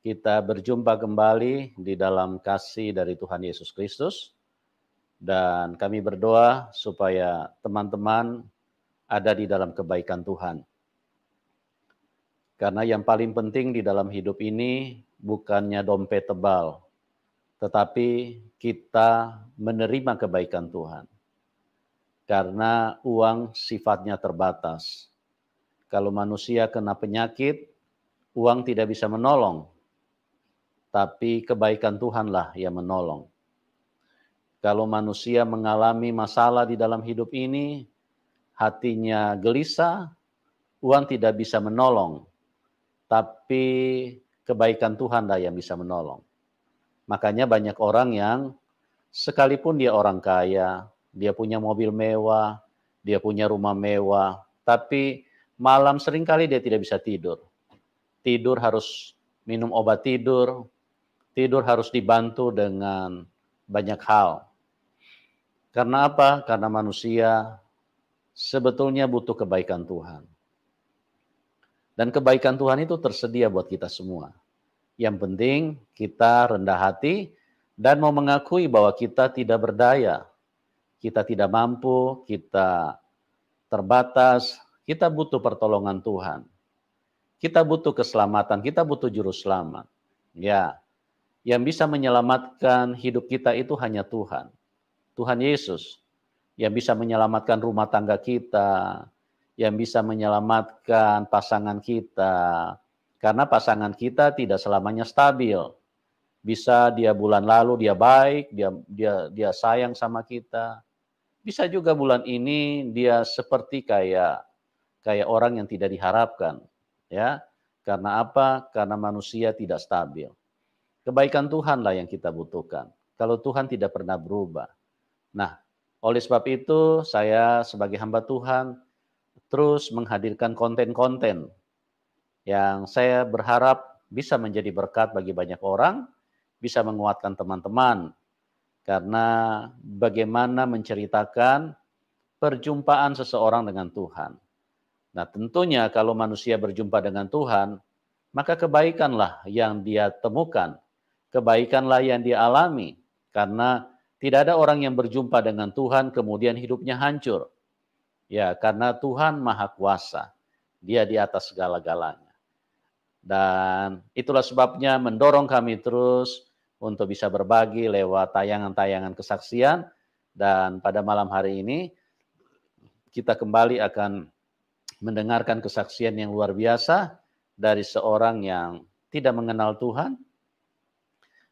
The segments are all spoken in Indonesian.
kita berjumpa kembali di dalam kasih dari Tuhan Yesus Kristus. Dan kami berdoa supaya teman-teman ada di dalam kebaikan Tuhan. Karena yang paling penting di dalam hidup ini bukannya dompet tebal, tetapi kita menerima kebaikan Tuhan. Karena uang sifatnya terbatas. Kalau manusia kena penyakit, uang tidak bisa menolong, tapi kebaikan Tuhanlah yang menolong. Kalau manusia mengalami masalah di dalam hidup ini, hatinya gelisah, uang tidak bisa menolong, tapi kebaikan Tuhanlah yang bisa menolong. Makanya banyak orang yang sekalipun dia orang kaya, dia punya mobil mewah, dia punya rumah mewah, tapi malam seringkali dia tidak bisa tidur. Tidur harus minum obat tidur, tidur harus dibantu dengan banyak hal. Karena apa? Karena manusia sebetulnya butuh kebaikan Tuhan. Dan kebaikan Tuhan itu tersedia buat kita semua. Yang penting kita rendah hati dan mau mengakui bahwa kita tidak berdaya. Kita tidak mampu, kita terbatas, kita butuh pertolongan Tuhan. Kita butuh keselamatan, kita butuh juru selamat. Ya, yang bisa menyelamatkan hidup kita itu hanya Tuhan. Tuhan Yesus yang bisa menyelamatkan rumah tangga kita, yang bisa menyelamatkan pasangan kita. Karena pasangan kita tidak selamanya stabil. Bisa dia bulan lalu dia baik, dia dia dia sayang sama kita. Bisa juga bulan ini dia seperti kayak kayak orang yang tidak diharapkan, ya. Karena apa? Karena manusia tidak stabil. Kebaikan Tuhanlah yang kita butuhkan. Kalau Tuhan tidak pernah berubah. Nah, oleh sebab itu saya sebagai hamba Tuhan terus menghadirkan konten-konten yang saya berharap bisa menjadi berkat bagi banyak orang, bisa menguatkan teman-teman. Karena bagaimana menceritakan perjumpaan seseorang dengan Tuhan. Nah, tentunya kalau manusia berjumpa dengan Tuhan, maka kebaikanlah yang dia temukan kebaikanlah yang dialami karena tidak ada orang yang berjumpa dengan Tuhan kemudian hidupnya hancur. Ya, karena Tuhan Maha Kuasa. Dia di atas segala-galanya. Dan itulah sebabnya mendorong kami terus untuk bisa berbagi lewat tayangan-tayangan kesaksian dan pada malam hari ini kita kembali akan mendengarkan kesaksian yang luar biasa dari seorang yang tidak mengenal Tuhan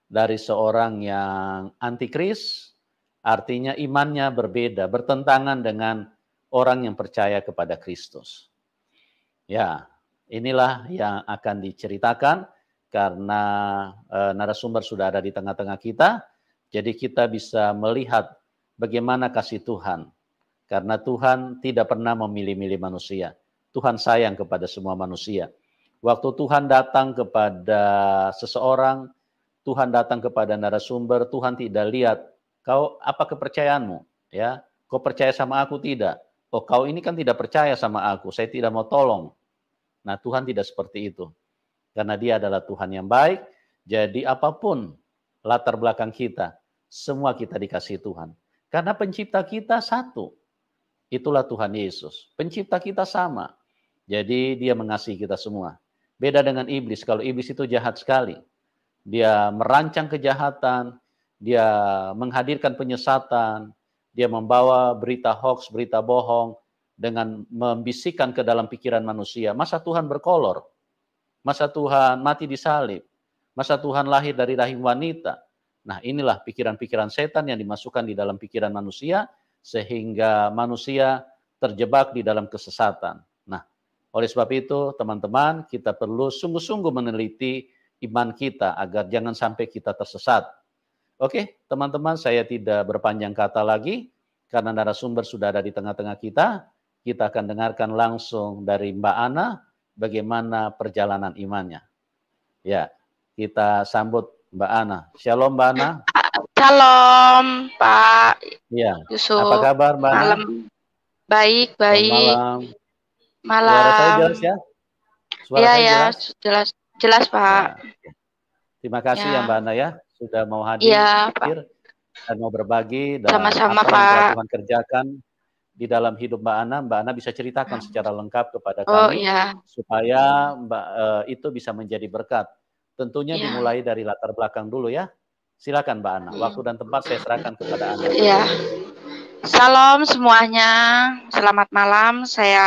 dari seorang yang antikris, artinya imannya berbeda, bertentangan dengan orang yang percaya kepada Kristus. Ya, inilah yang akan diceritakan karena e, narasumber sudah ada di tengah-tengah kita, jadi kita bisa melihat bagaimana kasih Tuhan. Karena Tuhan tidak pernah memilih-milih manusia. Tuhan sayang kepada semua manusia. Waktu Tuhan datang kepada seseorang, Tuhan datang kepada narasumber, Tuhan tidak lihat kau apa kepercayaanmu, ya. Kau percaya sama aku tidak? Oh, kau ini kan tidak percaya sama aku, saya tidak mau tolong. Nah, Tuhan tidak seperti itu. Karena dia adalah Tuhan yang baik, jadi apapun latar belakang kita, semua kita dikasih Tuhan. Karena pencipta kita satu. Itulah Tuhan Yesus. Pencipta kita sama. Jadi dia mengasihi kita semua. Beda dengan iblis. Kalau iblis itu jahat sekali dia merancang kejahatan, dia menghadirkan penyesatan, dia membawa berita hoax, berita bohong dengan membisikkan ke dalam pikiran manusia. Masa Tuhan berkolor? Masa Tuhan mati di salib, Masa Tuhan lahir dari rahim wanita? Nah, inilah pikiran-pikiran setan yang dimasukkan di dalam pikiran manusia sehingga manusia terjebak di dalam kesesatan. Nah, oleh sebab itu, teman-teman, kita perlu sungguh-sungguh meneliti iman kita agar jangan sampai kita tersesat. Oke, teman-teman, saya tidak berpanjang kata lagi karena narasumber sudah ada di tengah-tengah kita. Kita akan dengarkan langsung dari Mbak Ana bagaimana perjalanan imannya. Ya, kita sambut Mbak Ana. Shalom Mbak Ana. Shalom Pak ya. Yusuf. Apa kabar Mbak Malam. Baik, baik. Malam. Malam. Suara saya jelas ya? Suara ya, saya ya, jelas. Jelas, Pak. Ya. terima kasih ya. ya Mbak Ana ya sudah mau hadir ya, Pak. dan mau berbagi dan Sama-sama, apa Pak. yang Tuhan kerjakan di dalam hidup Mbak Ana, Mbak Ana bisa ceritakan secara lengkap kepada oh, kami oh, iya. supaya Mbak e, itu bisa menjadi berkat. Tentunya iya. dimulai dari latar belakang dulu ya. Silakan Mbak Ana. Iya. Waktu dan tempat saya serahkan kepada Anda. Iya. Salam semuanya, selamat malam. Saya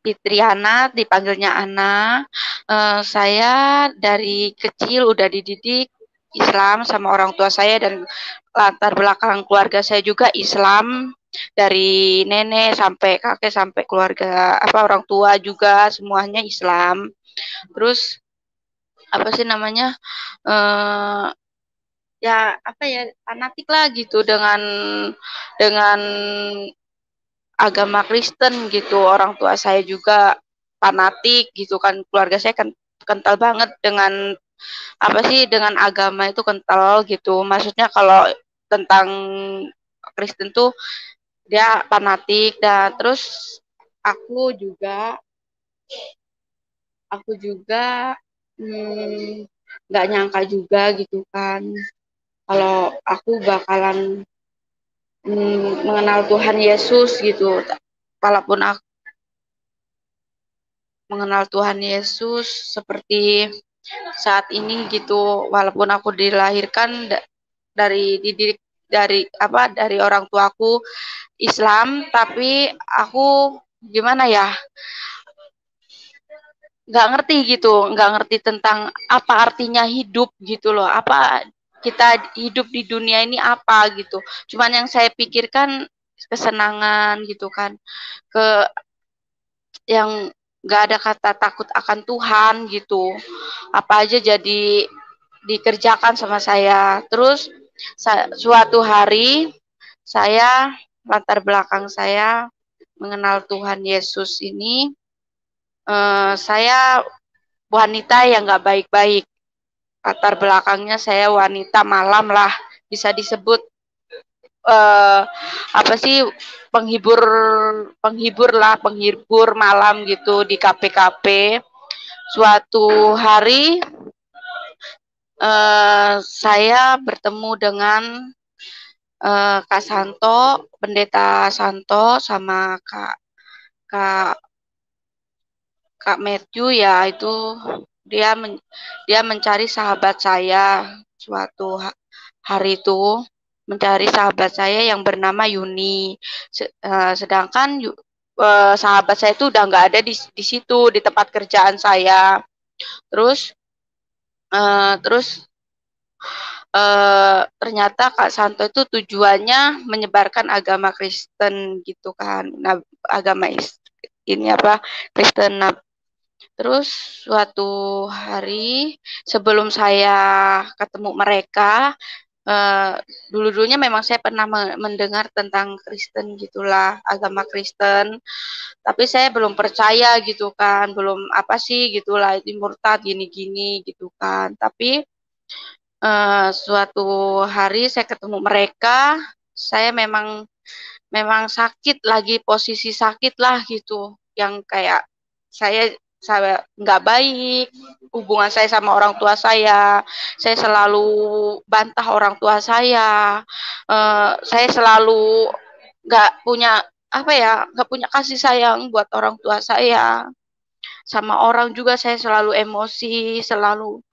Fitriana, dipanggilnya Ana. Uh, saya dari kecil udah dididik Islam sama orang tua saya dan latar belakang keluarga saya juga Islam dari nenek sampai kakek sampai keluarga apa orang tua juga semuanya Islam. Terus apa sih namanya? Uh, ya apa ya fanatik lah gitu dengan dengan agama Kristen gitu orang tua saya juga fanatik gitu kan keluarga saya kan kental banget dengan apa sih dengan agama itu kental gitu maksudnya kalau tentang Kristen tuh dia fanatik dan terus aku juga aku juga hmm, nggak hmm, nyangka juga gitu kan kalau aku bakalan mm, mengenal Tuhan Yesus gitu walaupun aku mengenal Tuhan Yesus seperti saat ini gitu walaupun aku dilahirkan dari didirik dari apa dari orang tuaku Islam tapi aku gimana ya nggak ngerti gitu nggak ngerti tentang apa artinya hidup gitu loh apa kita hidup di dunia ini apa gitu. Cuman yang saya pikirkan kesenangan gitu kan. Ke yang nggak ada kata takut akan Tuhan gitu. Apa aja jadi dikerjakan sama saya. Terus suatu hari saya latar belakang saya mengenal Tuhan Yesus ini eh, saya wanita yang nggak baik-baik latar belakangnya saya wanita malam lah bisa disebut uh, apa sih penghibur penghibur lah penghibur malam gitu di KPKP suatu hari uh, saya bertemu dengan uh, Kak Santo pendeta Santo sama Kak Kak Kak Matthew ya itu dia men, dia mencari sahabat saya suatu hari itu mencari sahabat saya yang bernama Yuni eh, sedangkan eh, sahabat saya itu udah nggak ada di di situ di tempat kerjaan saya terus uh, terus uh, ternyata Kak Santo itu tujuannya menyebarkan agama Kristen gitu kan nah, agama is, ini apa Kristen Terus suatu hari sebelum saya ketemu mereka, Uh, dulu-dulunya memang saya pernah mendengar tentang Kristen gitulah agama Kristen tapi saya belum percaya gitu kan belum apa sih gitulah itu murtad gini-gini gitu kan tapi uh, suatu hari saya ketemu mereka saya memang memang sakit lagi posisi sakit lah gitu yang kayak saya saya nggak baik, hubungan saya sama orang tua saya, saya selalu bantah orang tua saya, uh, saya selalu nggak punya apa ya, nggak punya kasih sayang buat orang tua saya, sama orang juga saya selalu emosi, selalu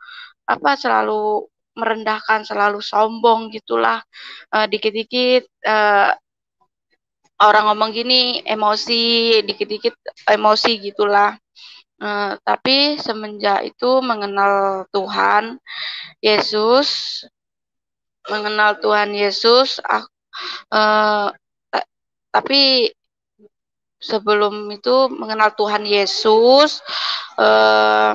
apa, selalu merendahkan, selalu sombong gitulah, eh, dikit-dikit. Uh, orang ngomong gini emosi dikit-dikit emosi gitulah Eh, tapi semenjak itu mengenal Tuhan Yesus, mengenal Tuhan Yesus, aku, uh, eh, tapi sebelum itu mengenal Tuhan Yesus, uh,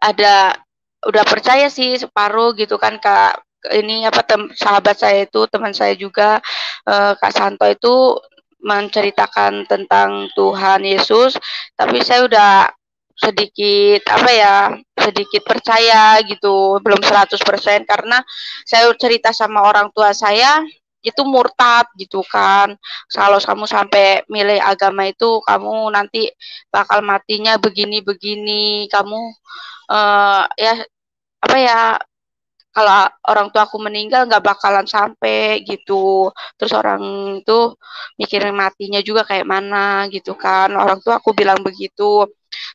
ada udah percaya sih separuh gitu kan kak ini apa tem, sahabat saya itu teman saya juga uh, kak Santo itu menceritakan tentang Tuhan Yesus, tapi saya udah sedikit apa ya sedikit percaya gitu belum 100% karena saya cerita sama orang tua saya itu murtad gitu kan kalau kamu sampai milih agama itu kamu nanti bakal matinya begini begini kamu uh, ya apa ya kalau orang tua aku meninggal nggak bakalan sampai gitu terus orang tuh mikirin matinya juga kayak mana gitu kan orang tua aku bilang begitu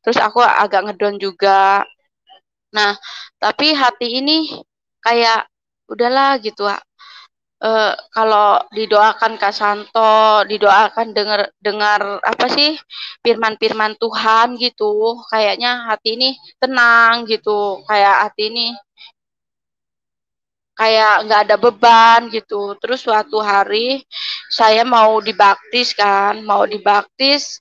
terus aku agak ngedon juga nah tapi hati ini kayak udahlah gitu uh, kalau didoakan Kak Santo, didoakan dengar dengar apa sih firman-firman Tuhan gitu, kayaknya hati ini tenang gitu, kayak hati ini kayak nggak ada beban gitu. Terus suatu hari saya mau dibaptis kan, mau dibaptis,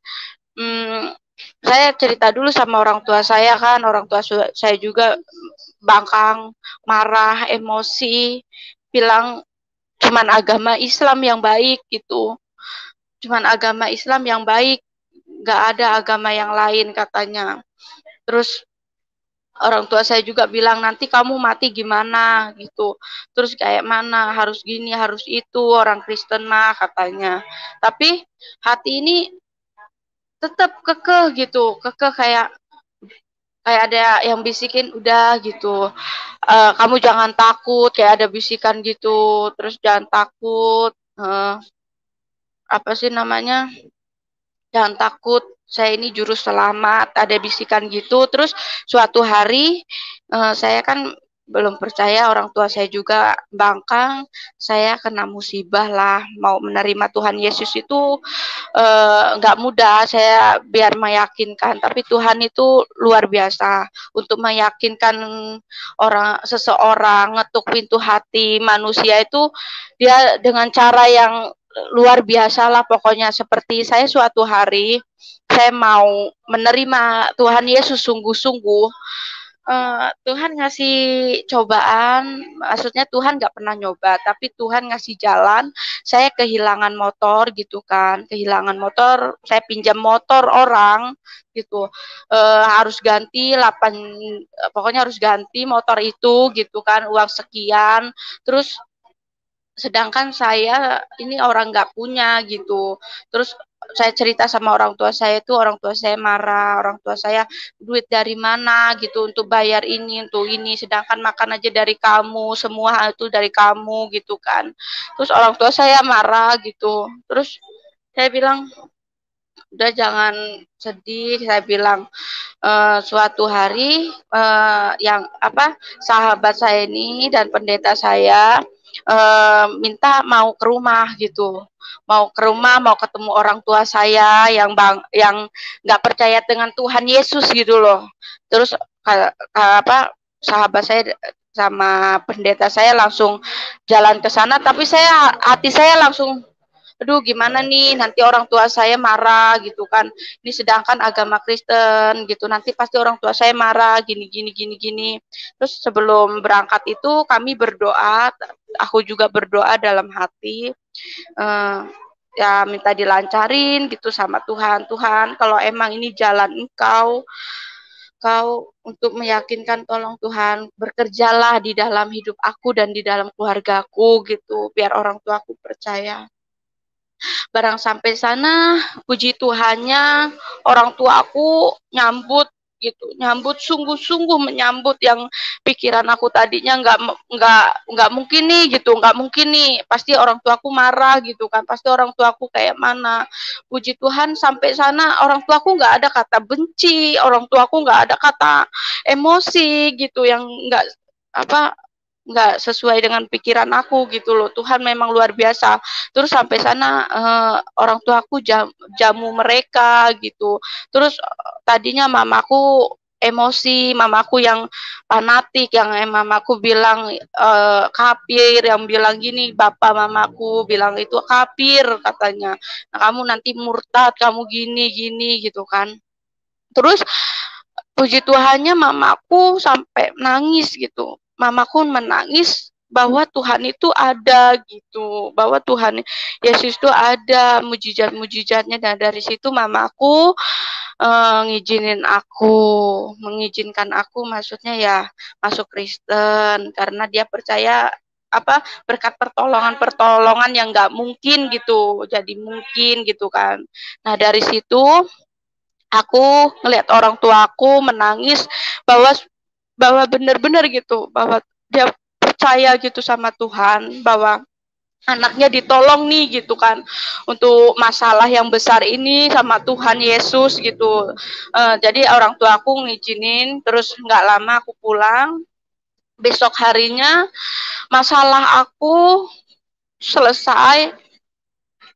hmm, saya cerita dulu sama orang tua saya kan, orang tua saya juga bangkang, marah, emosi, bilang cuman agama Islam yang baik gitu, cuman agama Islam yang baik, nggak ada agama yang lain katanya. Terus orang tua saya juga bilang nanti kamu mati gimana gitu terus kayak mana harus gini harus itu orang Kristen mah katanya tapi hati ini tetap kekeh gitu kekeh kayak kayak ada yang bisikin udah gitu uh, kamu jangan takut kayak ada bisikan gitu terus jangan takut uh, apa sih namanya jangan takut saya ini jurus selamat, ada bisikan gitu. Terus suatu hari uh, saya kan belum percaya orang tua saya juga bangkang, saya kena musibah lah. Mau menerima Tuhan Yesus itu eh, nggak uh, mudah. Saya biar meyakinkan, tapi Tuhan itu luar biasa untuk meyakinkan orang seseorang ngetuk pintu hati manusia itu dia dengan cara yang luar biasa lah pokoknya seperti saya suatu hari saya mau menerima Tuhan Yesus sungguh-sungguh uh, Tuhan ngasih cobaan, maksudnya Tuhan nggak pernah nyoba, tapi Tuhan ngasih jalan. Saya kehilangan motor gitu kan, kehilangan motor, saya pinjam motor orang gitu, uh, harus ganti 8 pokoknya harus ganti motor itu gitu kan, uang sekian. Terus sedangkan saya ini orang nggak punya gitu terus saya cerita sama orang tua saya itu orang tua saya marah orang tua saya duit dari mana gitu untuk bayar ini untuk ini sedangkan makan aja dari kamu semua itu dari kamu gitu kan terus orang tua saya marah gitu terus saya bilang udah jangan sedih saya bilang e, suatu hari e, yang apa sahabat saya ini dan pendeta saya Eh, minta mau ke rumah gitu mau ke rumah mau ketemu orang tua saya yang bang yang nggak percaya dengan Tuhan Yesus gitu loh terus apa sahabat saya sama pendeta saya langsung jalan ke sana tapi saya hati saya langsung aduh gimana nih nanti orang tua saya marah gitu kan ini sedangkan agama Kristen gitu nanti pasti orang tua saya marah gini gini gini gini terus sebelum berangkat itu kami berdoa aku juga berdoa dalam hati uh, ya minta dilancarin gitu sama Tuhan Tuhan kalau emang ini jalan engkau kau untuk meyakinkan tolong Tuhan bekerjalah di dalam hidup aku dan di dalam keluargaku gitu biar orang tuaku percaya Barang sampai sana, puji Tuhannya, orang tua aku nyambut gitu nyambut sungguh-sungguh menyambut yang pikiran aku tadinya nggak nggak nggak mungkin nih gitu nggak mungkin nih pasti orang tua aku marah gitu kan pasti orang tua aku kayak mana puji Tuhan sampai sana orang tua aku nggak ada kata benci orang tua aku nggak ada kata emosi gitu yang nggak apa nggak sesuai dengan pikiran aku gitu loh Tuhan memang luar biasa terus sampai sana eh, orang tuaku jam, jamu mereka gitu terus eh, tadinya mamaku emosi mamaku yang fanatik yang eh, mamaku bilang eh, kapir yang bilang gini bapak mamaku bilang itu kapir katanya nah, kamu nanti murtad kamu gini gini gitu kan terus puji Tuhannya mamaku sampai nangis gitu mamaku menangis bahwa Tuhan itu ada gitu, bahwa Tuhan Yesus itu ada mujizat-mujizatnya dan dari situ mamaku uh, ngizinin aku, mengizinkan aku maksudnya ya masuk Kristen karena dia percaya apa berkat pertolongan-pertolongan yang nggak mungkin gitu jadi mungkin gitu kan nah dari situ aku ngelihat orang tuaku menangis bahwa bahwa benar-benar gitu bahwa dia percaya gitu sama Tuhan bahwa anaknya ditolong nih gitu kan untuk masalah yang besar ini sama Tuhan Yesus gitu uh, jadi orang tua aku ngizinin terus nggak lama aku pulang besok harinya masalah aku selesai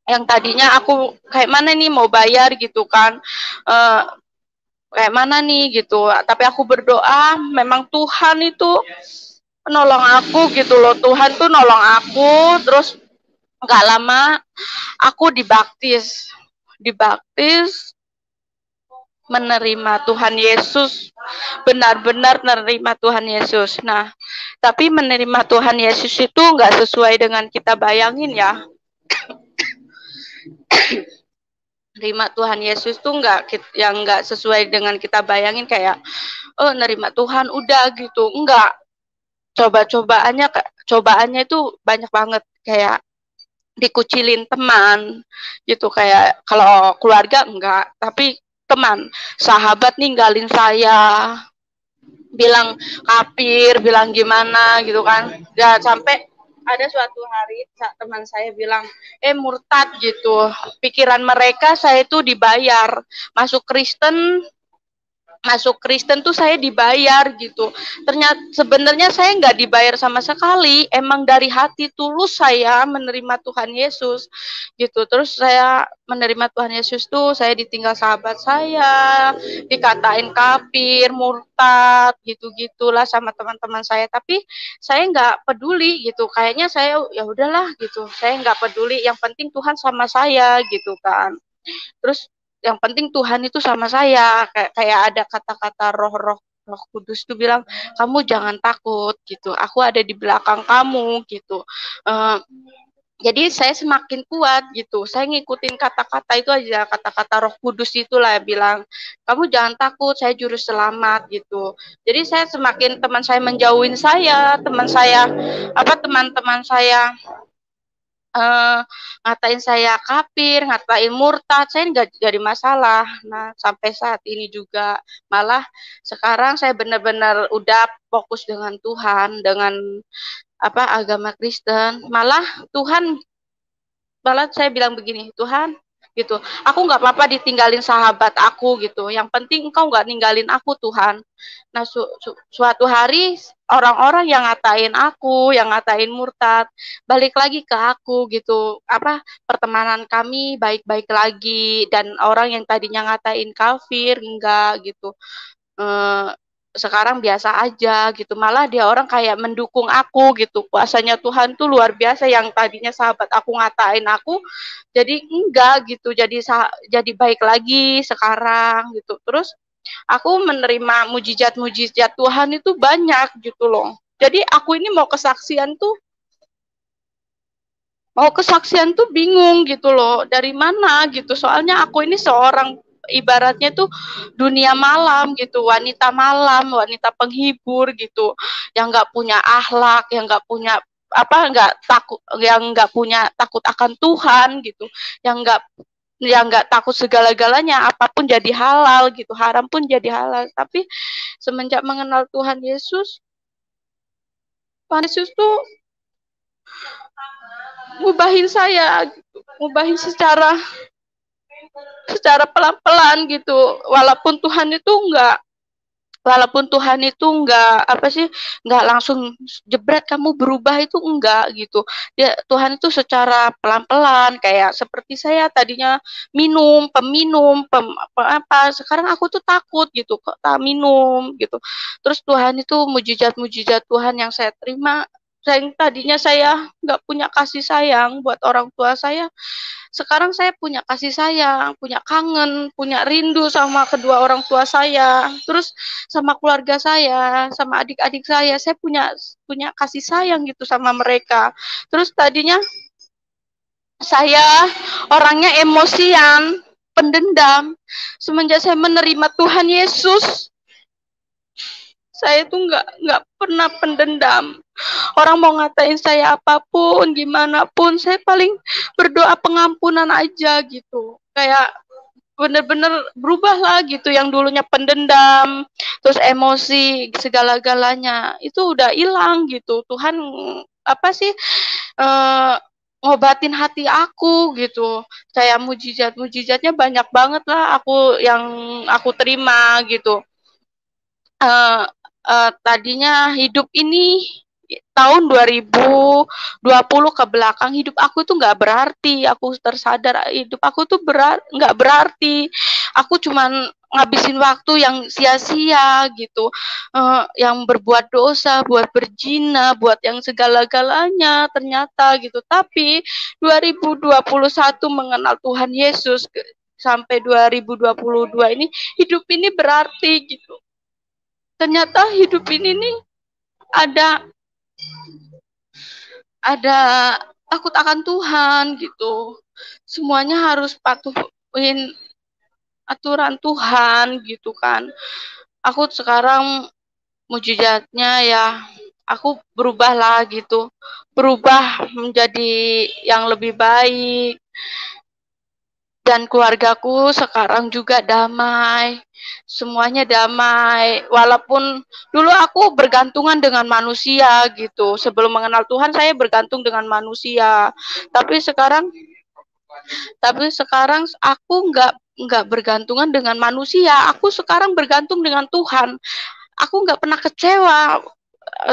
yang tadinya aku kayak mana nih mau bayar gitu kan uh, kayak mana nih gitu. Tapi aku berdoa memang Tuhan itu nolong aku gitu loh. Tuhan tuh nolong aku terus nggak lama aku dibaptis. Dibaptis menerima Tuhan Yesus benar-benar menerima Tuhan Yesus. Nah, tapi menerima Tuhan Yesus itu nggak sesuai dengan kita bayangin ya nerima Tuhan Yesus tuh enggak yang enggak sesuai dengan kita bayangin kayak oh nerima Tuhan udah gitu enggak coba-cobaannya cobaannya itu banyak banget kayak dikucilin teman gitu kayak kalau keluarga enggak tapi teman sahabat ninggalin saya bilang kafir bilang gimana gitu kan ya sampai ada suatu hari teman saya bilang, eh murtad gitu. Pikiran mereka saya itu dibayar. Masuk Kristen masuk Kristen tuh saya dibayar gitu. Ternyata sebenarnya saya nggak dibayar sama sekali. Emang dari hati tulus saya menerima Tuhan Yesus gitu. Terus saya menerima Tuhan Yesus tuh saya ditinggal sahabat saya, dikatain kafir, murtad gitu-gitulah sama teman-teman saya. Tapi saya nggak peduli gitu. Kayaknya saya ya udahlah gitu. Saya nggak peduli. Yang penting Tuhan sama saya gitu kan. Terus yang penting Tuhan itu sama saya kayak kayak ada kata-kata roh-roh Roh Kudus itu bilang kamu jangan takut gitu aku ada di belakang kamu gitu uh, jadi saya semakin kuat gitu. Saya ngikutin kata-kata itu aja, kata-kata Roh Kudus itulah bilang, kamu jangan takut, saya jurus selamat gitu. Jadi saya semakin teman saya menjauhin saya, teman saya apa teman-teman saya uh, ngatain saya kafir, ngatain murtad, saya nggak jadi masalah. Nah, sampai saat ini juga malah sekarang saya benar-benar udah fokus dengan Tuhan, dengan apa agama Kristen. Malah Tuhan malah saya bilang begini, Tuhan, gitu. Aku nggak apa-apa ditinggalin sahabat aku gitu. Yang penting engkau nggak ninggalin aku Tuhan. Nah su su suatu hari orang-orang yang ngatain aku, yang ngatain murtad, balik lagi ke aku gitu. Apa pertemanan kami baik-baik lagi dan orang yang tadinya ngatain kafir enggak gitu. Uh, sekarang biasa aja gitu malah dia orang kayak mendukung aku gitu kuasanya Tuhan tuh luar biasa yang tadinya sahabat aku ngatain aku jadi enggak gitu jadi jadi baik lagi sekarang gitu terus aku menerima mujizat-mujizat Tuhan itu banyak gitu loh jadi aku ini mau kesaksian tuh mau kesaksian tuh bingung gitu loh dari mana gitu soalnya aku ini seorang ibaratnya tuh dunia malam gitu, wanita malam, wanita penghibur gitu, yang nggak punya ahlak, yang nggak punya apa nggak takut yang nggak punya takut akan Tuhan gitu yang nggak yang nggak takut segala-galanya apapun jadi halal gitu haram pun jadi halal tapi semenjak mengenal Tuhan Yesus Tuhan Yesus tuh ngubahin saya gitu, ngubahin secara secara pelan-pelan gitu walaupun Tuhan itu enggak walaupun Tuhan itu enggak apa sih enggak langsung jebret kamu berubah itu enggak gitu ya Tuhan itu secara pelan-pelan kayak seperti saya tadinya minum peminum pem, apa, apa sekarang aku tuh takut gitu kok tak minum gitu terus Tuhan itu mujizat-mujizat Tuhan yang saya terima yang tadinya saya nggak punya kasih sayang buat orang tua saya sekarang saya punya kasih sayang punya kangen punya rindu sama kedua orang tua saya terus sama keluarga saya sama adik-adik saya saya punya punya kasih sayang gitu sama mereka terus tadinya saya orangnya emosian pendendam semenjak saya menerima Tuhan Yesus saya tuh nggak nggak pernah pendendam orang mau ngatain saya apapun gimana pun saya paling berdoa pengampunan aja gitu kayak bener-bener berubah lah gitu yang dulunya pendendam terus emosi segala-galanya itu udah hilang gitu Tuhan apa sih uh, ngobatin hati aku gitu saya mujizat mujizatnya banyak banget lah aku yang aku terima gitu uh, uh, tadinya hidup ini tahun 2020 ke belakang hidup aku tuh nggak berarti aku tersadar hidup aku tuh berat nggak berarti aku cuman ngabisin waktu yang sia-sia gitu uh, yang berbuat dosa buat berjina buat yang segala-galanya ternyata gitu tapi 2021 mengenal Tuhan Yesus sampai 2022 ini hidup ini berarti gitu ternyata hidup ini nih ada ada takut akan Tuhan gitu. Semuanya harus patuhin aturan Tuhan gitu kan. Aku sekarang mujizatnya ya aku berubah lah gitu. Berubah menjadi yang lebih baik dan keluargaku sekarang juga damai. Semuanya damai. Walaupun dulu aku bergantungan dengan manusia gitu. Sebelum mengenal Tuhan saya bergantung dengan manusia. Tapi sekarang tapi sekarang aku nggak nggak bergantungan dengan manusia. Aku sekarang bergantung dengan Tuhan. Aku nggak pernah kecewa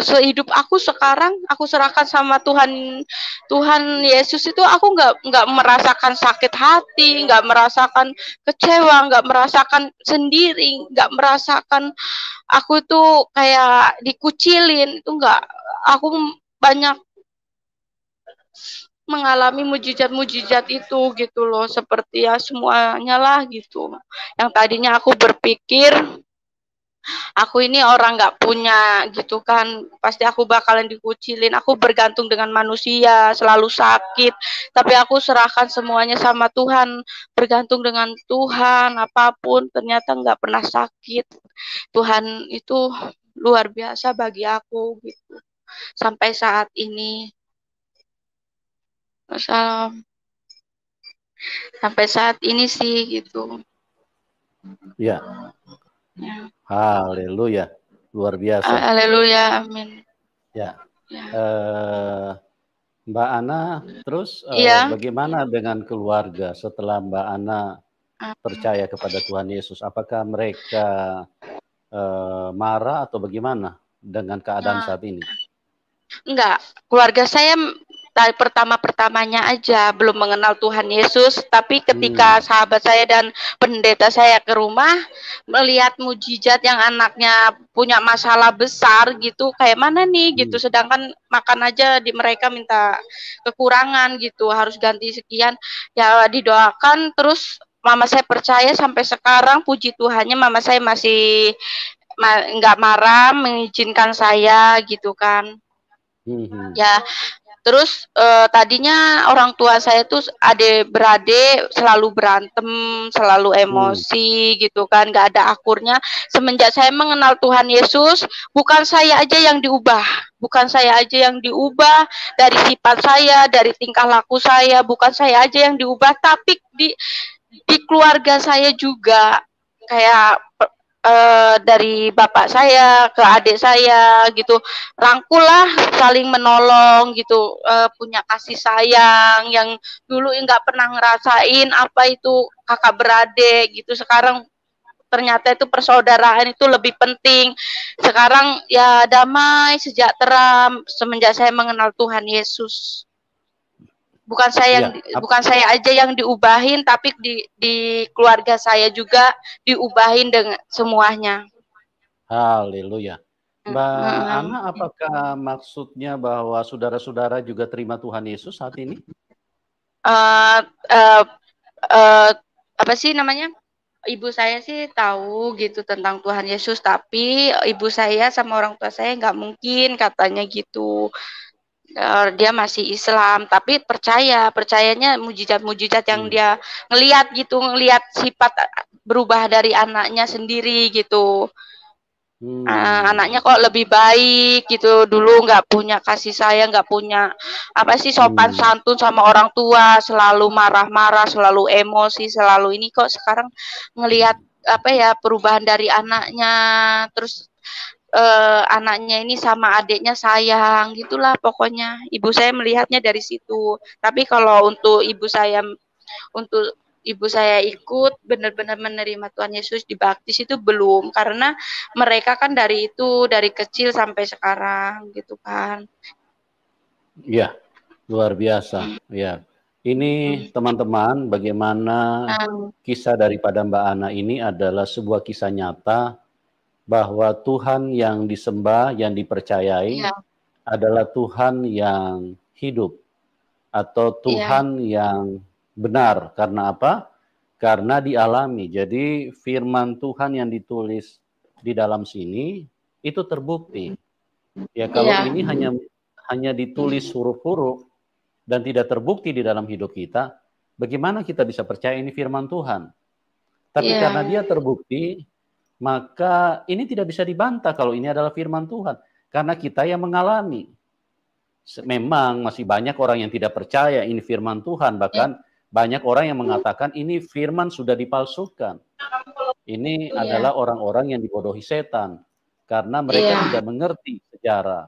sehidup aku sekarang aku serahkan sama Tuhan Tuhan Yesus itu aku nggak nggak merasakan sakit hati nggak merasakan kecewa nggak merasakan sendiri nggak merasakan aku itu kayak dikucilin itu nggak aku banyak mengalami mujizat-mujizat itu gitu loh seperti ya semuanya lah gitu yang tadinya aku berpikir aku ini orang nggak punya gitu kan pasti aku bakalan dikucilin aku bergantung dengan manusia selalu sakit tapi aku serahkan semuanya sama Tuhan bergantung dengan Tuhan apapun ternyata nggak pernah sakit Tuhan itu luar biasa bagi aku gitu sampai saat ini Salam. sampai saat ini sih gitu ya Haleluya. Luar biasa. Ah, haleluya. Amin. Ya. ya. Uh, Mbak Ana, terus uh, ya. bagaimana dengan keluarga setelah Mbak Ana ah. percaya kepada Tuhan Yesus? Apakah mereka uh, marah atau bagaimana dengan keadaan nah. saat ini? Enggak, keluarga saya pertama-pertamanya aja belum mengenal Tuhan Yesus, tapi ketika hmm. sahabat saya dan pendeta saya ke rumah melihat mujizat yang anaknya punya masalah besar gitu, kayak mana nih hmm. gitu, sedangkan makan aja di mereka minta kekurangan gitu, harus ganti sekian, ya didoakan terus mama saya percaya sampai sekarang puji Tuhannya mama saya masih nggak ma marah mengizinkan saya gitu kan. Hmm, hmm. Ya, Terus uh, tadinya orang tua saya tuh ade berade selalu berantem, selalu hmm. emosi hmm. gitu kan, nggak ada akurnya. Semenjak saya mengenal Tuhan Yesus, bukan saya aja yang diubah, bukan saya aja yang diubah dari sifat saya, dari tingkah laku saya, bukan saya aja yang diubah, tapi di di keluarga saya juga kayak Eh, dari bapak saya ke adik saya gitu rangkulah saling menolong gitu uh, punya kasih sayang yang dulu nggak pernah ngerasain apa itu kakak beradik gitu sekarang ternyata itu persaudaraan itu lebih penting sekarang ya damai sejahtera semenjak saya mengenal Tuhan Yesus bukan saya iya, yang ya, bukan saya aja yang diubahin tapi di di keluarga saya juga diubahin dengan semuanya. Haleluya. Mm, Mbak hmm. Ana apakah maksudnya bahwa saudara-saudara juga terima Tuhan Yesus saat ini? Uh, uh, uh, apa sih namanya? Ibu saya sih tahu gitu tentang Tuhan Yesus, tapi ibu saya sama orang tua saya nggak mungkin katanya gitu uh, dia masih Islam tapi percaya percayanya mujizat-mujizat yang hmm. dia ngelihat gitu ngelihat sifat berubah dari anaknya sendiri gitu hmm. uh, anaknya kok lebih baik gitu dulu nggak punya kasih sayang nggak punya apa sih sopan hmm. santun sama orang tua selalu marah-marah selalu emosi selalu ini kok sekarang ngelihat apa ya perubahan dari anaknya terus uh, anaknya ini sama adiknya sayang gitulah pokoknya ibu saya melihatnya dari situ tapi kalau untuk ibu saya untuk ibu saya ikut benar-benar menerima Tuhan Yesus dibaptis itu belum karena mereka kan dari itu dari kecil sampai sekarang gitu kan ya luar biasa ya ini hmm. teman-teman bagaimana ah. kisah daripada Mbak Ana ini adalah sebuah kisah nyata bahwa Tuhan yang disembah, yang dipercayai ya. adalah Tuhan yang hidup atau iya. Tuhan ya. yang benar. Karena apa? Karena dialami. Jadi firman Tuhan yang ditulis di dalam sini itu terbukti. Ya kalau ya. ini hanya hanya ditulis huruf-huruf dan tidak terbukti di dalam hidup kita, bagaimana kita bisa percaya ini firman Tuhan? Tapi ya. karena dia terbukti, maka ini tidak bisa dibantah kalau ini adalah firman Tuhan karena kita yang mengalami. Memang masih banyak orang yang tidak percaya ini firman Tuhan, bahkan banyak orang yang mengatakan ini firman sudah dipalsukan. Ini yeah. adalah orang-orang yang dibodohi setan karena mereka yeah. tidak mengerti sejarah.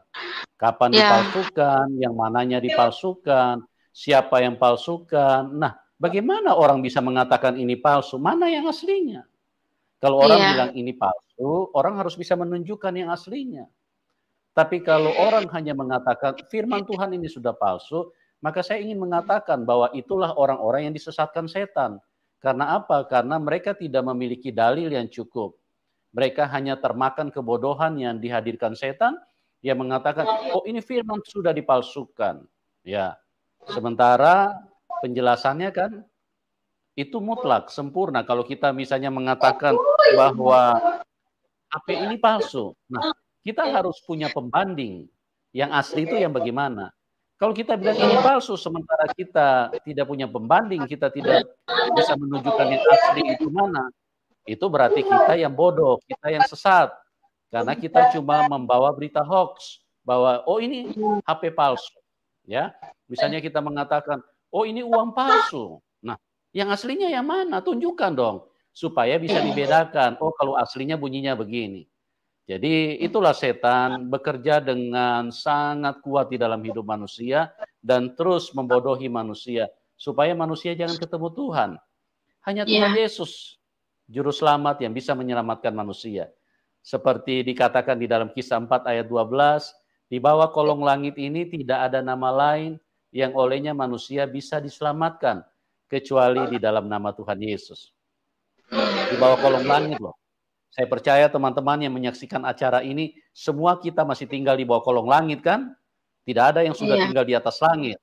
Kapan yeah. dipalsukan, yang mananya dipalsukan, siapa yang palsukan. Nah, bagaimana orang bisa mengatakan ini palsu? Mana yang aslinya? Kalau orang iya. bilang ini palsu, orang harus bisa menunjukkan yang aslinya. Tapi kalau orang hanya mengatakan firman Tuhan ini sudah palsu, maka saya ingin mengatakan bahwa itulah orang-orang yang disesatkan setan. Karena apa? Karena mereka tidak memiliki dalil yang cukup. Mereka hanya termakan kebodohan yang dihadirkan setan. yang mengatakan, oh ini firman sudah dipalsukan. Ya, sementara penjelasannya kan itu mutlak sempurna kalau kita misalnya mengatakan iya. bahwa HP ini palsu. Nah, kita harus punya pembanding. Yang asli itu yang bagaimana? Kalau kita bilang ini palsu sementara kita tidak punya pembanding, kita tidak bisa menunjukkan yang asli itu mana, itu berarti kita yang bodoh, kita yang sesat. Karena kita cuma membawa berita hoax bahwa oh ini HP palsu. Ya. Misalnya kita mengatakan, "Oh ini uang palsu." Yang aslinya yang mana? Tunjukkan dong supaya bisa dibedakan. Oh, kalau aslinya bunyinya begini. Jadi itulah setan bekerja dengan sangat kuat di dalam hidup manusia dan terus membodohi manusia supaya manusia jangan ketemu Tuhan. Hanya iya. Tuhan yeah. Yesus juru selamat yang bisa menyelamatkan manusia. Seperti dikatakan di dalam kisah 4 ayat 12, di bawah kolong langit ini tidak ada nama lain yang olehnya manusia bisa diselamatkan kecuali di dalam nama Tuhan Yesus. Di bawah kolong langit loh. Saya percaya teman-teman yang menyaksikan acara ini, semua kita masih tinggal di bawah kolong langit kan? Tidak ada yang sudah iya. tinggal di atas langit.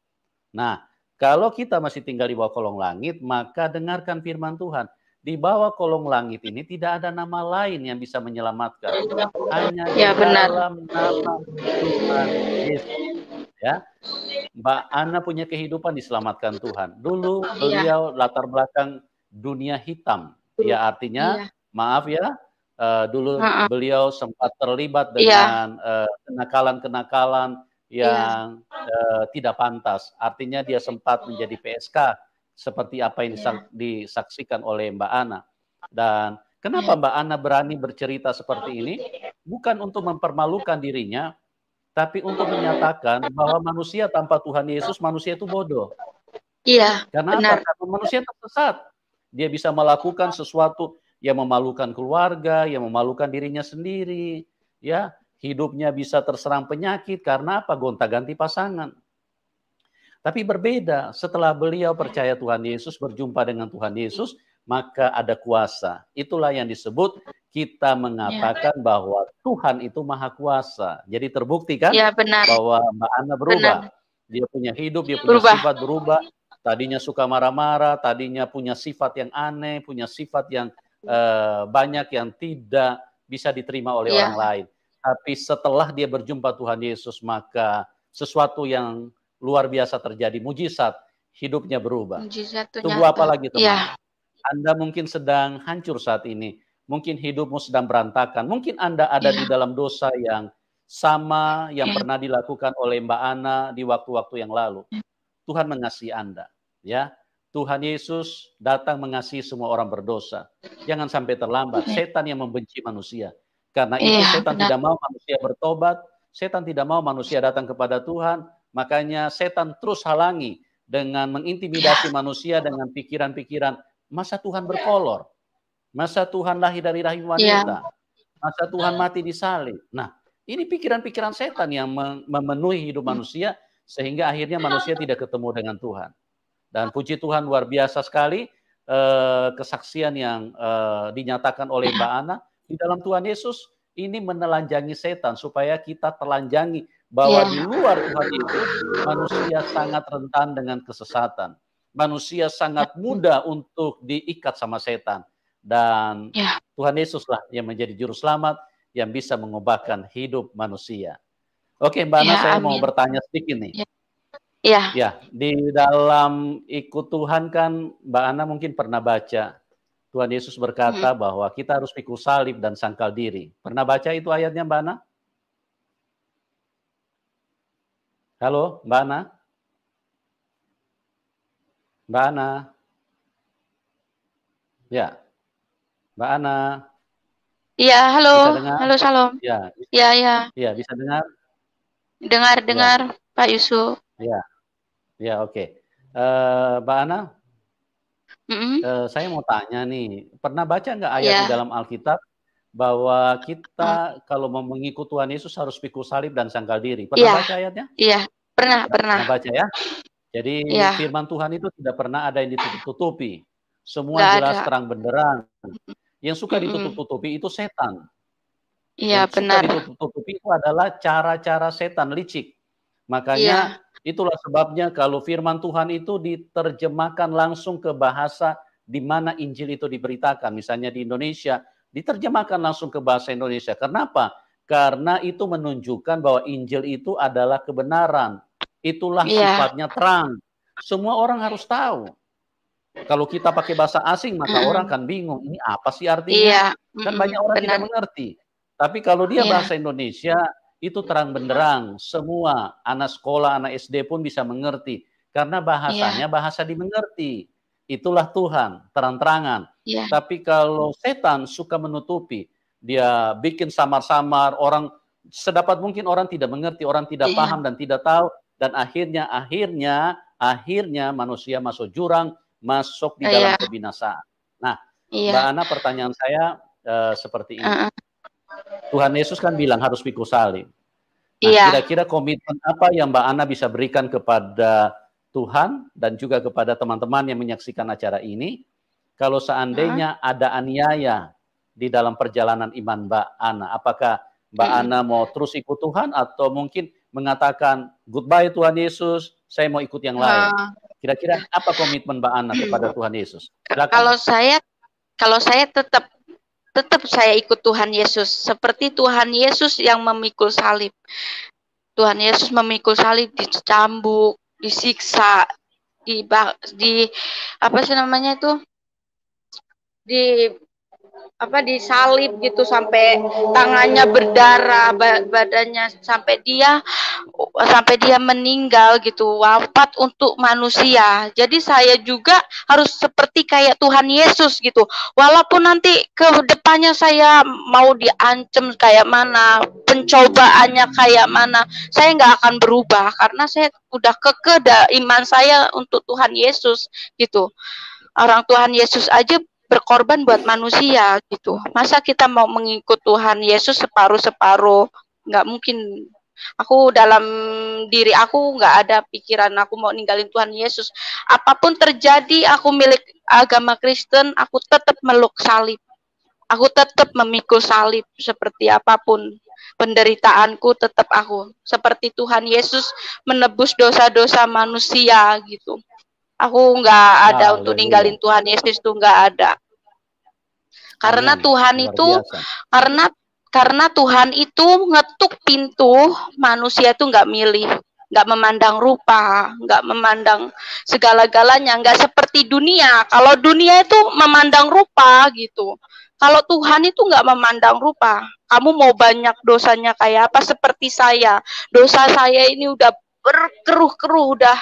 Nah, kalau kita masih tinggal di bawah kolong langit, maka dengarkan firman Tuhan di bawah kolong langit ini tidak ada nama lain yang bisa menyelamatkan. Hanya ya, benar. dalam nama Tuhan Yesus. Ya. Mbak Ana punya kehidupan diselamatkan Tuhan. Dulu iya. beliau ya. latar belakang dunia hitam. Ya iya. artinya ya. maaf ya, uh, dulu ha -ha. beliau sempat terlibat iya. dengan eh, kenakalan-kenakalan uh, yang ya. uh, tidak pantas. Artinya dia sempat menjadi PSK seperti apa yang ya. disaksikan oleh Mbak Ana. Dan kenapa Mbak Ana berani bercerita seperti ini? Bukan untuk mempermalukan dirinya, tapi untuk menyatakan bahwa manusia tanpa Tuhan Yesus manusia itu bodoh. Iya. Karena benar. apa? Karena manusia tersesat. Dia bisa melakukan sesuatu yang memalukan keluarga, yang memalukan dirinya sendiri, ya, hidupnya bisa terserang penyakit karena apa? Gonta-ganti pasangan. Tapi berbeda setelah beliau percaya Tuhan Yesus, berjumpa dengan Tuhan Yesus, maka ada kuasa. Itulah yang disebut kita mengatakan ya. bahwa Tuhan itu maha kuasa. Jadi terbukti kan ya, benar. bahwa Mbak Ana berubah. Benar. Dia punya hidup, dia punya sifat berubah. Tadinya suka marah-marah, tadinya punya sifat yang aneh, punya sifat yang uh, banyak yang tidak bisa diterima oleh ya. orang lain. Tapi setelah dia berjumpa Tuhan Yesus, maka sesuatu yang luar biasa terjadi, mujizat hidupnya berubah. Mujizat Tunggu apa lagi teman? Ya. Anda mungkin sedang hancur saat ini. Mungkin hidupmu sedang berantakan. Mungkin Anda ada di iya. dalam dosa yang sama yang iya. pernah dilakukan oleh Mbak Ana di waktu-waktu yang lalu. Iya. Tuhan mengasihi Anda, ya. Tuhan Yesus datang mengasihi semua orang berdosa. Jangan sampai terlambat. Setan yang membenci manusia. Karena itu setan benar. tidak mau manusia bertobat, setan tidak mau manusia datang kepada Tuhan, makanya setan terus halangi dengan mengintimidasi manusia dengan pikiran-pikiran Masa Tuhan berkolor? Masa Tuhan lahir dari rahim wanita? Iya. Masa Tuhan mati di salib? Nah, ini pikiran-pikiran setan yang memenuhi hidup hmm. manusia sehingga akhirnya manusia iya. tidak ketemu dengan Tuhan. Dan puji Tuhan luar biasa sekali eh, kesaksian yang eh, dinyatakan oleh Mbak Ana di dalam Tuhan Yesus ini menelanjangi setan supaya kita telanjangi bahwa yeah. di luar Tuhan itu manusia sangat rentan dengan kesesatan manusia sangat mudah untuk diikat sama setan. Dan ya. Tuhan Yesuslah yang menjadi juru selamat yang bisa mengubahkan hidup manusia. Oke, Mbak ya, Ana, saya mau bertanya sedikit nih. Ya. ya. Ya, di dalam ikut Tuhan kan Mbak Ana mungkin pernah baca Tuhan Yesus berkata hmm. bahwa kita harus pikul salib dan sangkal diri. Pernah baca itu ayatnya Mbak Ana? Halo, Mbak Ana? Mbak Ana. Ya. Mbak Ana. Iya, halo. Halo, Salam. Iya. Iya, iya. Iya, bisa dengar? Dengar, ya. dengar, ya. Pak Yusuf. Iya. Iya, oke. Okay. Uh, eh, Mbak Ana, mm -hmm. uh, saya mau tanya nih, pernah baca nggak ayat yeah. di dalam Alkitab bahwa kita mm. kalau mau mengikuti Tuhan Yesus harus pikul salib dan sangkal diri? Pernah yeah. baca ayatnya? Iya, yeah. pernah, pernah. Pernah baca ya? Jadi ya. firman Tuhan itu tidak pernah ada yang ditutup-tutupi. Semua Gak jelas ada. terang benderang. Yang suka ditutup-tutupi itu setan. Iya, benar. ditutup-tutupi itu adalah cara-cara setan licik. Makanya ya. itulah sebabnya kalau firman Tuhan itu diterjemahkan langsung ke bahasa di mana Injil itu diberitakan, misalnya di Indonesia, diterjemahkan langsung ke bahasa Indonesia. Kenapa? Karena itu menunjukkan bahwa Injil itu adalah kebenaran, Itulah yeah. sifatnya terang. Semua orang harus tahu. Kalau kita pakai bahasa asing, maka mm. orang akan bingung. Ini apa sih artinya? Yeah. Mm hmm Kan banyak orang Benar. tidak mengerti. Tapi kalau dia yeah. bahasa Indonesia, itu terang benderang. Semua anak sekolah, anak SD pun bisa mengerti. Karena bahasanya yeah. bahasa dimengerti. Itulah Tuhan, terang-terangan. Yeah. Tapi kalau setan suka menutupi, dia bikin samar-samar, orang sedapat mungkin orang tidak mengerti, orang tidak yeah. paham dan tidak tahu, dan akhirnya akhirnya akhirnya manusia masuk jurang, masuk di iya. dalam yeah. kebinasaan. Nah, yeah. Mbak Ana pertanyaan saya uh, seperti ini. Uh -uh. Tuhan Yesus kan bilang harus pikul salib. Nah, yeah. kira-kira komitmen apa yang Mbak Ana bisa berikan kepada Tuhan dan juga kepada teman-teman yang menyaksikan acara ini kalau seandainya uh -huh. ada aniaya di dalam perjalanan iman Mbak Ana, apakah Mbak uh -huh. Ana mau terus ikut Tuhan atau mungkin mengatakan goodbye Tuhan Yesus, saya mau ikut yang lain. Ah. Kira-kira apa komitmen Mbak Ana kepada Tuhan Yesus? Silakan. Kalau saya kalau saya tetap tetap saya ikut Tuhan Yesus seperti Tuhan Yesus yang memikul salib. Tuhan Yesus memikul salib dicambuk, disiksa, di di apa sih namanya itu? di apa disalib gitu sampai tangannya berdarah badannya sampai dia sampai dia meninggal gitu wafat untuk manusia jadi saya juga harus seperti kayak Tuhan Yesus gitu walaupun nanti ke depannya saya mau diancam kayak mana pencobaannya kayak mana saya nggak akan berubah karena saya udah kekeh iman saya untuk Tuhan Yesus gitu orang Tuhan Yesus aja berkorban buat manusia gitu. Masa kita mau mengikut Tuhan Yesus separuh-separuh? Nggak mungkin. Aku dalam diri aku nggak ada pikiran aku mau ninggalin Tuhan Yesus. Apapun terjadi, aku milik agama Kristen, aku tetap meluk salib. Aku tetap memikul salib seperti apapun penderitaanku tetap aku seperti Tuhan Yesus menebus dosa-dosa manusia gitu. Aku nggak ada nah, untuk ninggalin Tuhan Yesus tuh nggak ada. Karena Amin. Tuhan itu karena karena Tuhan itu ngetuk pintu, manusia itu nggak milih, nggak memandang rupa, nggak memandang segala-galanya, nggak seperti dunia. Kalau dunia itu memandang rupa gitu. Kalau Tuhan itu nggak memandang rupa, kamu mau banyak dosanya kayak apa seperti saya. Dosa saya ini udah berkeruh-keruh udah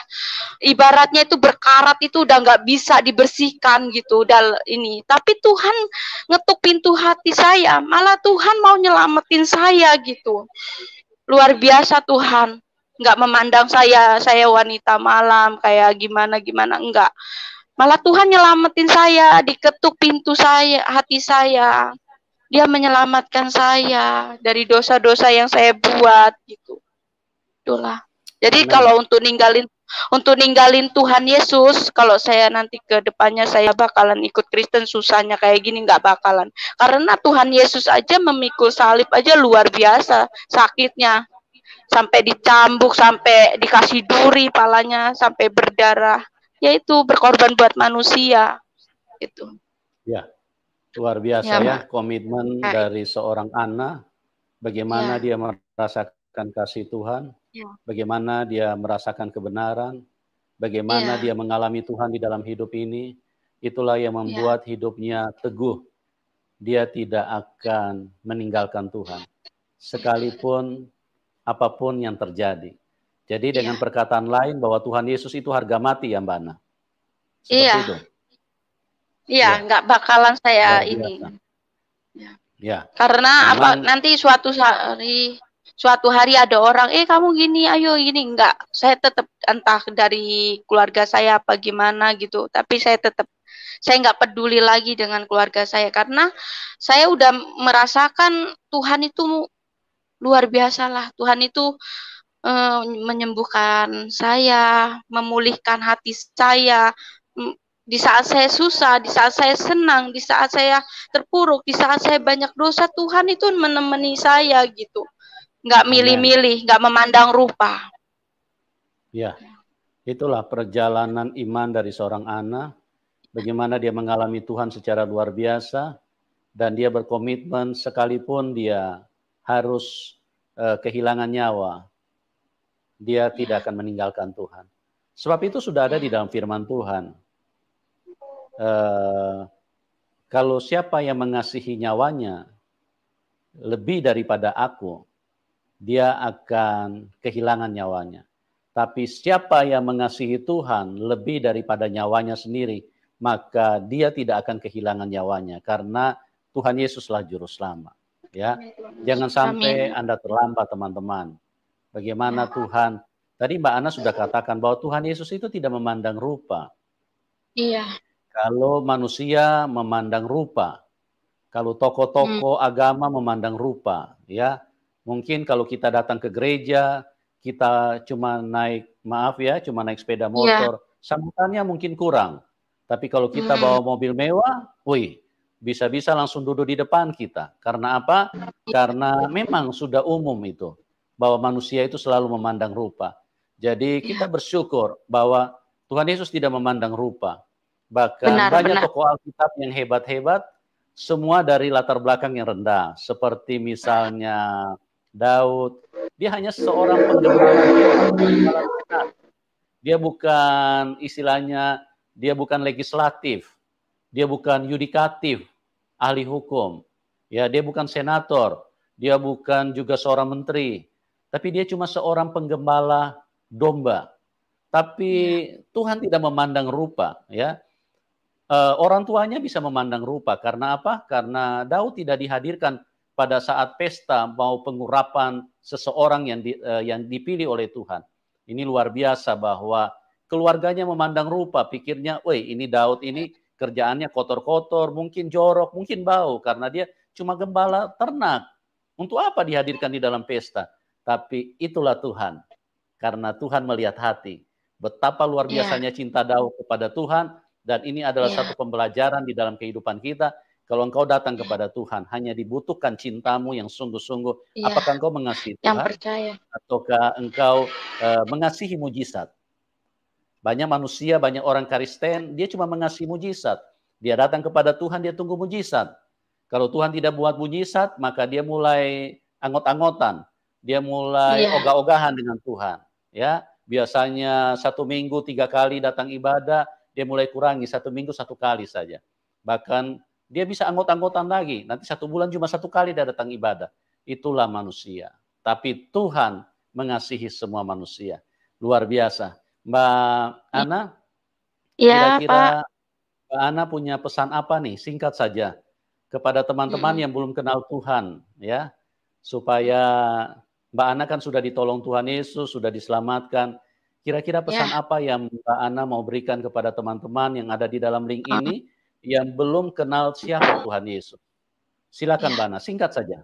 ibaratnya itu berkarat itu udah nggak bisa dibersihkan gitu dal ini tapi Tuhan ngetuk pintu hati saya malah Tuhan mau nyelamatin saya gitu luar biasa Tuhan nggak memandang saya saya wanita malam kayak gimana gimana enggak malah Tuhan nyelamatin saya diketuk pintu saya hati saya dia menyelamatkan saya dari dosa-dosa yang saya buat gitu itulah jadi Amen. kalau untuk ninggalin untuk ninggalin Tuhan Yesus, kalau saya nanti ke depannya saya bakalan ikut Kristen susahnya kayak gini nggak bakalan. Karena Tuhan Yesus aja memikul salib aja luar biasa sakitnya. Sampai dicambuk, sampai dikasih duri palanya, sampai berdarah. Yaitu berkorban buat manusia. Itu. Ya. Luar biasa ya, ya komitmen eh. dari seorang anak, bagaimana ya. dia merasakan kasih Tuhan Ya. bagaimana dia merasakan kebenaran, bagaimana ya. dia mengalami Tuhan di dalam hidup ini, itulah yang ya. membuat ya. hidupnya teguh. Dia tidak akan meninggalkan Tuhan, sekalipun apapun yang terjadi. Jadi ya. dengan ya. perkataan lain bahwa Tuhan Yesus itu harga mati ya Mbak Ana. iya. itu. Iya, ya. nggak bakalan saya ini. Ya. ya. Karena Memang, apa nanti suatu hari suatu hari ada orang, eh kamu gini, ayo gini, enggak. Saya tetap entah dari keluarga saya apa gimana gitu, tapi saya tetap saya nggak peduli lagi dengan keluarga saya karena saya udah merasakan Tuhan itu luar biasa lah. Tuhan itu eh, menyembuhkan saya, memulihkan hati saya, di saat saya susah, di saat saya senang, di saat saya terpuruk, di saat saya banyak dosa, Tuhan itu menemani saya gitu nggak milih-milih, nggak memandang rupa. Ya, itulah perjalanan iman dari seorang anak. Bagaimana dia mengalami Tuhan secara luar biasa dan dia berkomitmen sekalipun dia harus uh, kehilangan nyawa, dia tidak akan meninggalkan Tuhan. Sebab itu sudah ada di dalam firman Tuhan. Uh, kalau siapa yang mengasihi nyawanya lebih daripada aku, dia akan kehilangan nyawanya. Tapi siapa yang mengasihi Tuhan lebih daripada nyawanya sendiri, maka dia tidak akan kehilangan nyawanya karena Tuhan Yesuslah juru selamat. Ya, jangan sampai Amin. Anda terlambat teman-teman. Bagaimana ya. Tuhan? Tadi Mbak Ana sudah katakan bahwa Tuhan Yesus itu tidak memandang rupa. Iya. Kalau manusia memandang rupa, kalau tokoh-tokoh hmm. agama memandang rupa, ya Mungkin kalau kita datang ke gereja, kita cuma naik, maaf ya, cuma naik sepeda iya. motor, ya. sambutannya mungkin kurang. Tapi kalau kita hmm. bawa mobil mewah, wih, bisa-bisa langsung duduk di depan kita. Karena apa? Karena memang sudah umum itu bahwa manusia itu selalu memandang rupa. Jadi iya. kita bersyukur bahwa Tuhan Yesus tidak memandang rupa. Bahkan benar, banyak benar. tokoh Alkitab yang hebat-hebat semua dari latar belakang yang rendah, seperti misalnya Daud. Dia hanya seorang penggembala. Dia bukan istilahnya, dia bukan legislatif, dia bukan yudikatif, ahli hukum. Ya, dia bukan senator, dia bukan juga seorang menteri, tapi dia cuma seorang penggembala domba. Tapi Tuhan tidak memandang rupa, ya. Eh, orang tuanya bisa memandang rupa karena apa? Karena Daud tidak dihadirkan pada saat pesta mau pengurapan seseorang yang di, uh, yang dipilih oleh Tuhan. Ini luar biasa bahwa keluarganya memandang rupa, pikirnya, "Woi, ini Daud ini kerjaannya kotor-kotor, mungkin jorok, mungkin bau karena dia cuma gembala ternak. Untuk apa dihadirkan di dalam pesta?" Tapi itulah Tuhan. Karena Tuhan melihat hati. Betapa luar iya. biasanya yeah. cinta Daud kepada Tuhan dan ini adalah yeah. satu pembelajaran di dalam kehidupan kita kalau engkau datang kepada Tuhan, hanya dibutuhkan cintamu yang sungguh-sungguh. Ya, Apakah engkau mengasihi Tuhan? Yang percaya. Ataukah engkau uh, mengasihi mujizat? Banyak manusia, banyak orang Kristen, dia cuma mengasihi mujizat. Dia datang kepada Tuhan, dia tunggu mujizat. Kalau Tuhan tidak buat mujizat, maka dia mulai angot-angotan, Dia mulai ya. ogah-ogahan dengan Tuhan. Ya, biasanya satu minggu tiga kali datang ibadah, dia mulai kurangi satu minggu satu kali saja. Bahkan dia bisa anggota anggotan lagi. Nanti satu bulan cuma satu kali dia datang ibadah. Itulah manusia. Tapi Tuhan mengasihi semua manusia. Luar biasa. Mbak iya. Ana, iya, kira-kira Pak. Mbak Ana punya pesan apa nih? Singkat saja kepada teman-teman hmm. yang belum kenal Tuhan, ya, supaya Mbak Ana kan sudah ditolong Tuhan Yesus, sudah diselamatkan. Kira-kira pesan ya. apa yang Mbak Ana mau berikan kepada teman-teman yang ada di dalam link ini ah yang belum kenal siapa Tuhan Yesus. Silakan ya. Bana, singkat saja.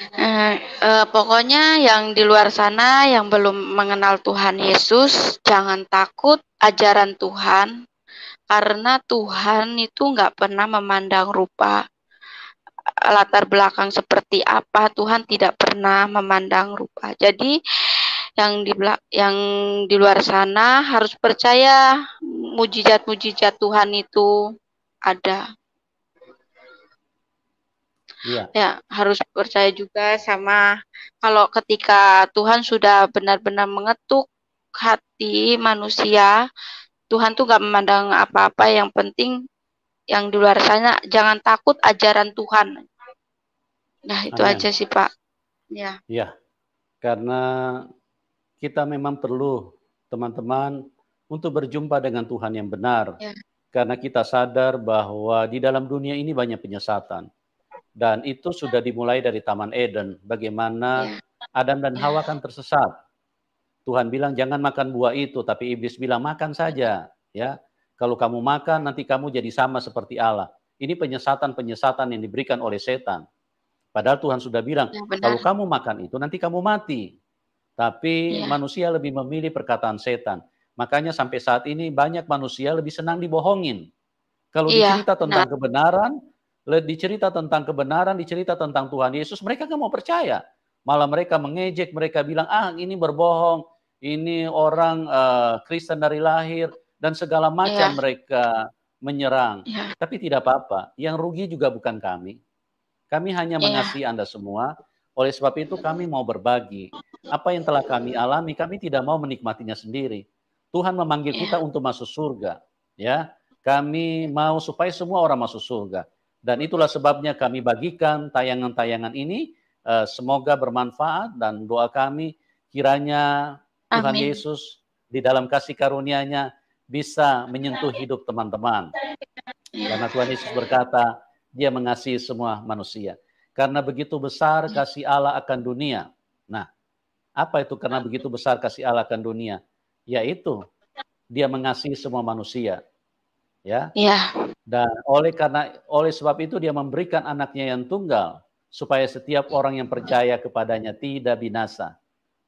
Eh, eh, pokoknya yang di luar sana yang belum mengenal Tuhan Yesus, jangan takut ajaran Tuhan, karena Tuhan itu nggak pernah memandang rupa latar belakang seperti apa. Tuhan tidak pernah memandang rupa. Jadi yang di yang di luar sana harus percaya mujizat-mujizat Tuhan itu ada. Ya. ya, harus percaya juga sama kalau ketika Tuhan sudah benar-benar mengetuk hati manusia, Tuhan tuh gak memandang apa-apa yang penting yang di luar sana jangan takut ajaran Tuhan. Nah, itu Amen. aja sih, Pak. Ya. Ya. Karena kita memang perlu teman-teman untuk berjumpa dengan Tuhan yang benar. Ya karena kita sadar bahwa di dalam dunia ini banyak penyesatan. Dan itu sudah dimulai dari Taman Eden, bagaimana ya. Adam dan ya. Hawa kan tersesat. Tuhan bilang jangan makan buah itu, tapi iblis bilang makan saja, ya. Kalau kamu makan nanti kamu jadi sama seperti Allah. Ini penyesatan-penyesatan yang diberikan oleh setan. Padahal Tuhan sudah bilang, ya, kalau kamu makan itu nanti kamu mati. Tapi ya. manusia lebih memilih perkataan setan. Makanya sampai saat ini banyak manusia lebih senang dibohongin. Kalau iya, dicerita tentang nah. kebenaran, dicerita tentang kebenaran, dicerita tentang Tuhan Yesus, mereka nggak mau percaya. Malah mereka mengejek, mereka bilang, ah ini berbohong, ini orang uh, Kristen dari lahir, dan segala macam iya. mereka menyerang. Iya. Tapi tidak apa-apa, yang rugi juga bukan kami. Kami hanya mengasihi iya. mengasihi Anda semua, oleh sebab itu kami mau berbagi. Apa yang telah kami alami, kami tidak mau menikmatinya sendiri. Tuhan memanggil ya. kita untuk masuk surga, ya. Kami mau supaya semua orang masuk surga. Dan itulah sebabnya kami bagikan tayangan-tayangan ini eh, semoga bermanfaat dan doa kami kiranya Tuhan Yesus di dalam kasih karunia-Nya bisa menyentuh hidup teman-teman. Ya. Karena Tuhan Yesus berkata, Dia mengasihi semua manusia. Karena begitu besar kasih Allah akan dunia. Nah, apa itu karena begitu besar kasih Allah akan dunia? yaitu dia mengasihi semua manusia. Ya. ya. Dan oleh karena oleh sebab itu dia memberikan anaknya yang tunggal supaya setiap orang yang percaya kepadanya tidak binasa.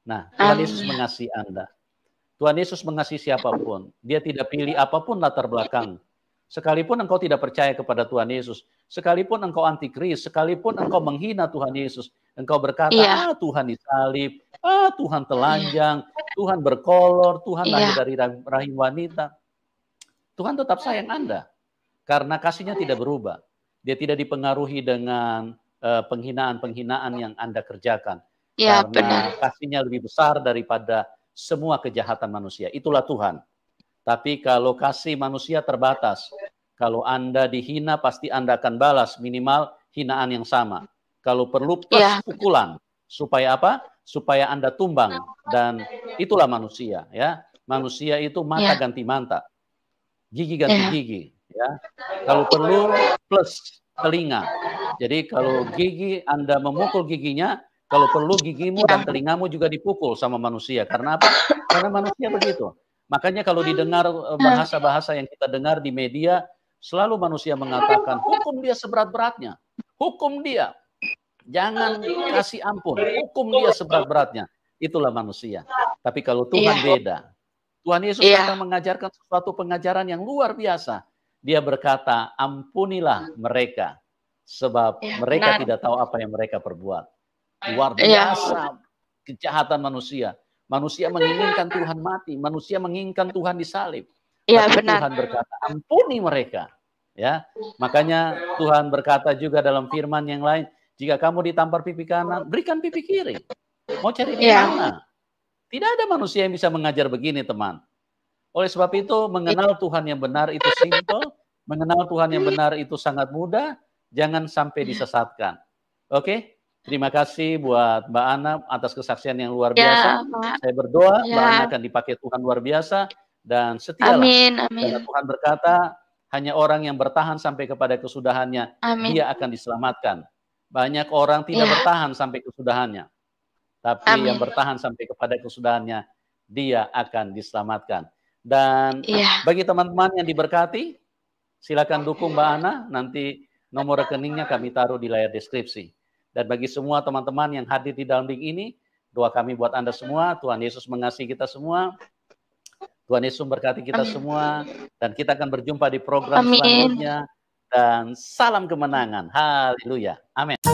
Nah, Tuhan Amin. Yesus mengasihi Anda. Tuhan Yesus mengasihi siapapun. Dia tidak pilih apapun latar belakang Sekalipun engkau tidak percaya kepada Tuhan Yesus, sekalipun engkau antikris, sekalipun engkau menghina Tuhan Yesus, engkau berkata, yeah. "Ah, Tuhan disalib, ah, Tuhan telanjang, yeah. Tuhan berkolor, Tuhan lahir iya. dari rahim wanita." Tuhan tetap sayang Anda karena kasihnya tidak berubah. Dia tidak dipengaruhi dengan eh, penghinaan-penghinaan yang Anda kerjakan. Ya, karena benar. kasihnya lebih besar daripada semua kejahatan manusia. Itulah Tuhan. Tapi kalau kasih manusia terbatas, kalau Anda dihina pasti Anda akan balas minimal hinaan yang sama. Kalau perlu ya. plus ya. pukulan supaya apa? Supaya Anda tumbang dan itulah manusia ya. Manusia itu mata ya. ganti mata. Gigi ganti ya. gigi ya. Kalau perlu plus telinga. Jadi kalau gigi Anda memukul giginya, kalau perlu gigimu dan ya. telingamu juga dipukul sama manusia. Karena apa? Karena manusia begitu. Makanya kalau didengar eh, nah. bahasa-bahasa yang kita dengar di media, selalu manusia mengatakan hukum dia seberat-beratnya. Hukum dia. Jangan kasih ampun. Hukum dia seberat-beratnya. Itulah manusia. Tapi kalau iya. Tuhan yeah. beda. Tuhan Yesus yeah. akan mengajarkan sesuatu pengajaran yang luar biasa. Dia berkata, ampunilah hmm. mereka. Sebab yeah, mereka tidak tahu apa yang mereka perbuat. Luar iya. biasa yeah. kejahatan manusia Manusia menginginkan Tuhan mati, manusia menginginkan Tuhan disalib. Ya, benar. Tuhan berkata, ampuni mereka. Ya, makanya Tuhan berkata juga dalam firman yang lain, jika kamu ditampar pipi kanan, berikan pipi kiri. Mau cari di ya. Tidak ada manusia yang bisa mengajar begini, teman. Oleh sebab itu, mengenal Tuhan yang benar itu simple, mengenal Tuhan yang benar itu sangat mudah, jangan sampai disesatkan. Oke? Okay? Terima kasih buat Mbak Ana atas kesaksian yang luar ya, biasa. Ya, Saya berdoa ya. Mbak Ana akan dipakai Tuhan luar biasa dan setialah. Amin, amin. Karena Tuhan berkata, hanya orang yang bertahan sampai kepada kesudahannya, amin. dia akan diselamatkan. Banyak orang tidak ya. bertahan sampai kesudahannya. Tapi amin. yang bertahan sampai kepada kesudahannya, dia akan diselamatkan. Dan ya. bagi teman-teman yang diberkati, silakan dukung Mbak Ana. Nanti nomor rekeningnya kami taruh di layar deskripsi. Dan bagi semua teman-teman yang hadir di dalam link ini, doa kami buat Anda semua, Tuhan Yesus mengasihi kita semua. Tuhan Yesus memberkati kita Amin. semua dan kita akan berjumpa di program Amin. selanjutnya dan salam kemenangan. Haleluya. Amin.